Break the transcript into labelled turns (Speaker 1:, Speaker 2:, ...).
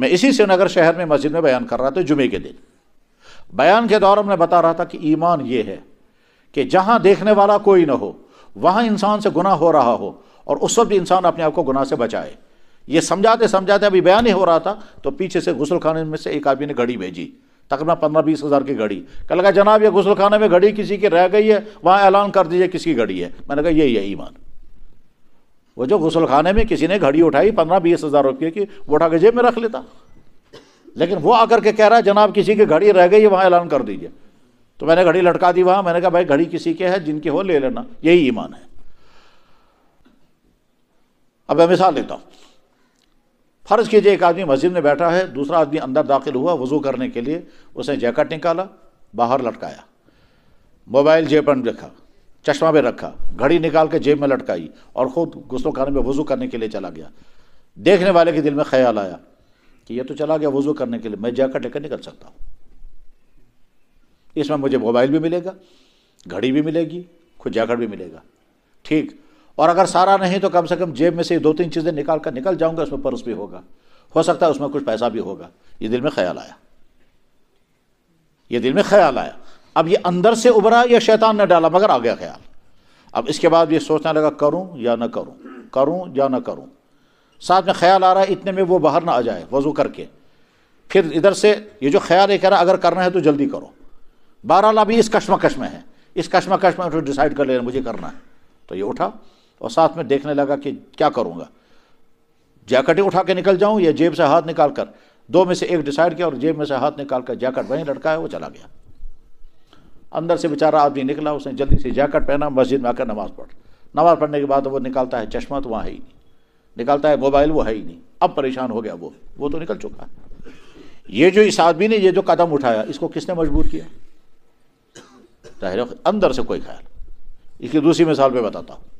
Speaker 1: मैं इसी श्रीनगर शहर में मस्जिद में बयान कर रहा था जुमे के दिन बयान के दौरान मैं बता रहा था कि ईमान ये है कि जहां देखने वाला कोई ना हो वहाँ इंसान से गुना हो रहा हो और उस वक्त इंसान अपने आप को गुना से बचाए ये समझाते समझाते अभी बयान ही हो रहा था तो पीछे से गुसल खाने में से एक आदमी ने घड़ी भेजी तकरीबन पंद्रह बीस हज़ार की घड़ी कह लगा जनाब ये गुसल खाने में घड़ी किसी की रह गई है वहाँ ऐलान कर दीजिए किसकी घड़ी है मैंने कहा यही है ईमान वो जो गुसलखाने खाने में किसी ने घड़ी उठाई पंद्रह बीस हज़ार रुपये की वो उठा के जेब में रख लेता लेकिन वो आकर के कह रहा है जनाब किसी की घड़ी रह गई वहाँ ऐलान कर दीजिए तो मैंने घड़ी लटका दी वहाँ मैंने कहा भाई घड़ी किसी के है जिनके हो ले लेना यही ईमान है अब मैं मिसाल देता हूँ फ़र्ज़ कीजिए एक आदमी मस्जिद में बैठा है दूसरा आदमी अंदर दाखिल हुआ वज़ू करने के लिए उसने जैकेट निकाला बाहर लटकाया मोबाइल जेब पर रखा चश्मा में रखा घड़ी निकाल के जेब में लटकाई और ख़ुद गुस्सों खाने में वज़ू करने के लिए चला गया देखने वाले के दिल में ख्याल आया कि यह तो चला गया वज़ू करने के लिए मैं जैकेट लेकर निकल सकता हूँ इसमें मुझे मोबाइल भी मिलेगा घड़ी भी मिलेगी खुद जैकेट भी मिलेगा ठीक और अगर सारा नहीं तो कम से कम जेब में से दो तीन चीज़ें निकाल कर निकल जाऊंगा उसमें पर्स भी होगा हो सकता है उसमें कुछ पैसा भी होगा ये दिल में ख्याल आया ये दिल में ख्याल आया अब ये अंदर से उभरा या शैतान ने डाला मगर आ गया ख्याल अब इसके बाद ये सोचने लगा करूं या ना करूं करूं या ना करूं साथ में ख्याल आ रहा है इतने में वो बाहर ना आ जाए वज़ू करके फिर इधर से ये जो ख्याल है कह रहा अगर करना है तो जल्दी करो बहरहाल अभी इस कश्मकश में है इस कश्मकश में तो डिसाइड कर लेना मुझे करना है तो ये उठा और साथ में देखने लगा कि क्या करूँगा जैकेटें उठा के निकल जाऊँ या जेब से हाथ निकाल कर दो में से एक डिसाइड किया और जेब में से हाथ निकाल कर जैकेट वहीं लड़का है वो चला गया अंदर से बेचारा आदमी निकला उसने जल्दी से जैकेट पहना मस्जिद में आकर नमाज़ पढ़ नमाज़ पढ़ने के बाद वो निकालता है चश्मा तो वहाँ है ही नहीं निकालता है मोबाइल वो है ही नहीं अब परेशान हो गया वो वो तो निकल चुका है ये जो इस आदमी ने ये जो कदम उठाया इसको किसने मजबूर किया अंदर से कोई ख्याल इसकी दूसरी मिसाल पर बताता हूँ